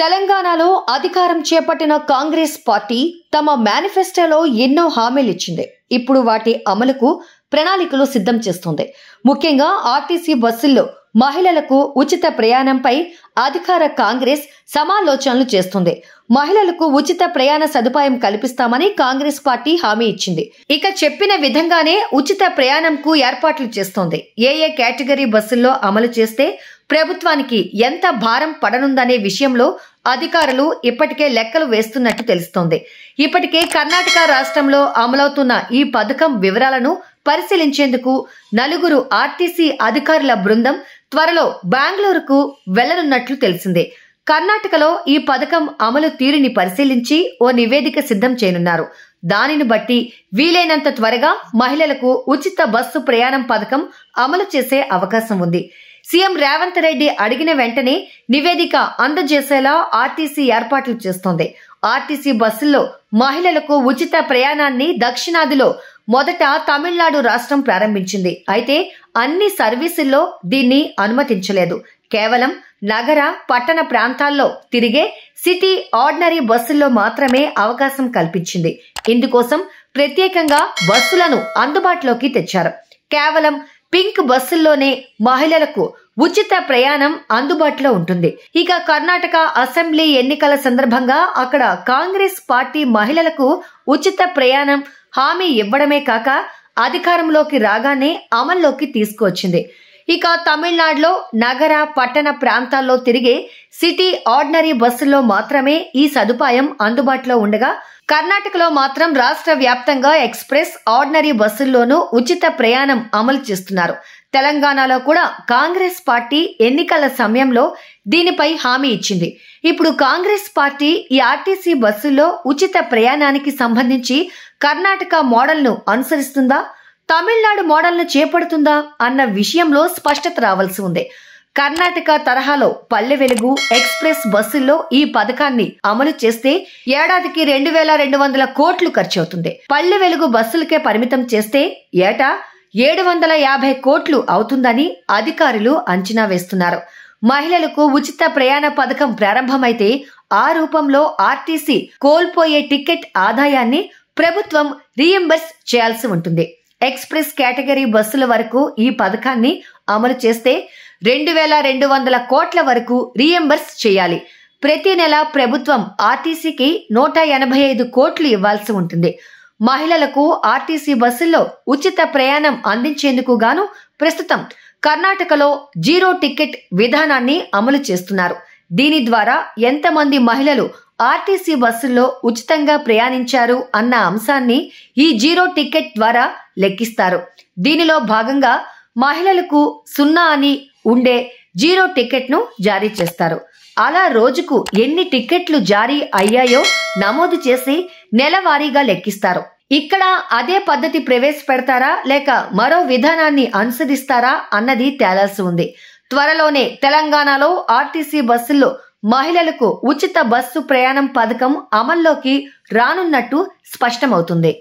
తెలంగాణలో అధికారం చేపట్టిన కాంగ్రెస్ పార్టీ తమ మేనిఫెస్టోలో ఎన్నో హామీలు ఇచ్చింది ఇప్పుడు వాటి అమలుకు ప్రణాళికలు సిద్ధం చేస్తుంది ముఖ్యంగా ఆర్టీసీ బస్సుల్లో మహిళలకు ఉచిత ప్రయాణంపై అధికార కాంగ్రెస్ సమాలోచనలు చేస్తుంది మహిళలకు ఉచిత ప్రయాణ సదుపాయం కల్పిస్తామని కాంగ్రెస్ పార్టీ హామీ ఇచ్చింది ఇక చెప్పిన విధంగానే ఉచిత ప్రయాణంకు ఏర్పాట్లు చేస్తోంది ఏ ఏ కేటగిరీ బస్సుల్లో అమలు చేస్తే ప్రభుత్వానికి ఎంత భారం పడనుందనే విషయంలో అధికారులు ఇప్పటికే లెక్కలు వేస్తున్నట్టు తెలుస్తోంది ఇప్పటికే కర్ణాటక రాష్ట్రంలో అమలవుతున్న ఈ పథకం వివరాలను పరిశీలించేందుకు నలుగురు ఆర్టీసీ అధికారుల బృందం త్వరలో బెంగళూరుకు వెళ్లనున్నట్లు తెలిసిందే కర్ణాటకలో ఈ పథకం అమలు తీరుని పరిశీలించి ఓ నివేదిక సిద్ధం చేయనున్నారు దానిని బట్టి వీలైనంత త్వరగా మహిళలకు ఉచిత బస్సు ప్రయాణం పథకం అమలు చేసే అవకాశం ఉంది సీఎం రేవంత్ రెడ్డి అడిగిన వెంటనే నివేదిక అందజేసేలా ఆర్టీసీ ఏర్పాట్లు చేస్తోంది ఆర్టీసీ బస్సుల్లో మహిళలకు ఉచిత ప్రయాణాన్ని దక్షిణాదిలో మొదట తమిళనాడు రాష్ట్రం ప్రారంభించింది అయితే అన్ని సర్వీసుల్లో దీన్ని అనుమతించలేదు కేవలం నగర పట్టణ ప్రాంతాల్లో తిరిగే సిటీ ఆర్డినరీ బస్సుల్లో మాత్రమే అవకాశం కల్పించింది ఇందుకోసం ప్రత్యేకంగా బస్సులను అందుబాటులోకి తెచ్చారు కేవలం పింక్ బస్సుల్లోనే మహిళలకు ఉచిత ప్రయాణం అందుబాటులో ఉంటుంది ఇక కర్ణాటక అసెంబ్లీ ఎన్నికల సందర్భంగా అక్కడ కాంగ్రెస్ పార్టీ మహిళలకు ఉచిత ప్రయాణం హామీ ఇవ్వడమే కాక అధికారంలోకి రాగానే అమల్లోకి తీసుకువచ్చింది ఇక తమిళనాడులో నగర పట్టణ ప్రాంతాల్లో తిరిగే సిటీ ఆర్డినరీ బస్సుల్లో మాత్రమే ఈ సదుపాయం అందుబాటులో ఉండగా కర్ణాటకలో మాత్రం రాష్ట్ర వ్యాప్తంగా ఎక్స్ప్రెస్ ఆర్డినరీ బస్సుల్లోనూ ఉచిత ప్రయాణం అమలు చేస్తున్నారు తెలంగాణలో కూడా కాంగ్రెస్ పార్టీ ఎన్నికల సమయంలో దీనిపై హామీ ఇచ్చింది ఇప్పుడు కాంగ్రెస్ పార్టీ ఈ ఆర్టీసీ బస్సుల్లో ఉచిత ప్రయాణానికి సంబంధించి కర్ణాటక మోడల్ను అనుసరిస్తుందా తమిళనాడు మోడల్ను చేపడుతుందా అన్న విషయంలో స్పష్టత రావాల్సి ఉంది కర్ణాటక తరహాలో పల్లె వెలుగు ఎక్స్ప్రెస్ బస్సుల్లో ఈ పథకాన్ని అమలు చేస్తే ఏడాదికి రెండు వేల రెండు వందల కోట్లు ఖర్చవుతుంది పల్లె వెలుగు బస్సులకే పరిమితం చేస్తే ఏటా ఏడు వందల యాభై కోట్లు అవుతుందని అధికారులు అంచనా వేస్తున్నారు మహిళలకు ఉచిత ప్రయాణ పథకం ప్రారంభమైతే ఆ రూపంలో ఆర్టీసీ కోల్పోయే టికెట్ ఆదాయాన్ని ప్రభుత్వం రీఎంబర్స్ చేయాల్సి ఉంటుంది ఎక్స్ప్రెస్ కేటగిరీ బస్సుల వరకు ఈ పథకాన్ని అమలు చేస్తే రెండు వేల రెండు వందల కోట్ల వరకు రీఎంబర్స్ చేయాలి ప్రతి నెల ప్రభుత్వం ఆర్టీసీకి నూట ఎనభై ఐదు కోట్లు ఇవ్వాల్సి ఉంటుంది మహిళలకు ఆర్టీసీ బస్సుల్లో ఉచిత ప్రయాణం అందించేందుకు గాను ప్రస్తుతం కర్ణాటకలో జీరో టికెట్ విధానాన్ని అమలు చేస్తున్నారు దీని ద్వారా ఎంతమంది మహిళలు ఆర్టీసీ బస్సుల్లో ఉచితంగా ప్రయాణించారు అన్న అంశాన్ని ఈ జీరో టికెట్ ద్వారా లెక్కిస్తారు దీనిలో భాగంగా మహిళలకు సున్నా అని ఉండే జీరో టికెట్ను జారీ చేస్తారు అలా రోజుకు ఎన్ని టికెట్లు జారీ అయ్యాయో నమోదు చేసి నెలవారీగా లెక్కిస్తారు ఇక్కడ అదే పద్ధతి ప్రవేశపెడతారా లేక మరో విధానాన్ని అనుసరిస్తారా అన్నది తేలాల్సి ఉంది త్వరలోనే తెలంగాణలో ఆర్టీసీ బస్సుల్లో మహిళలకు ఉచిత బస్సు ప్రయాణం పథకం అమల్లోకి రానున్నట్టు స్పష్టమవుతుంది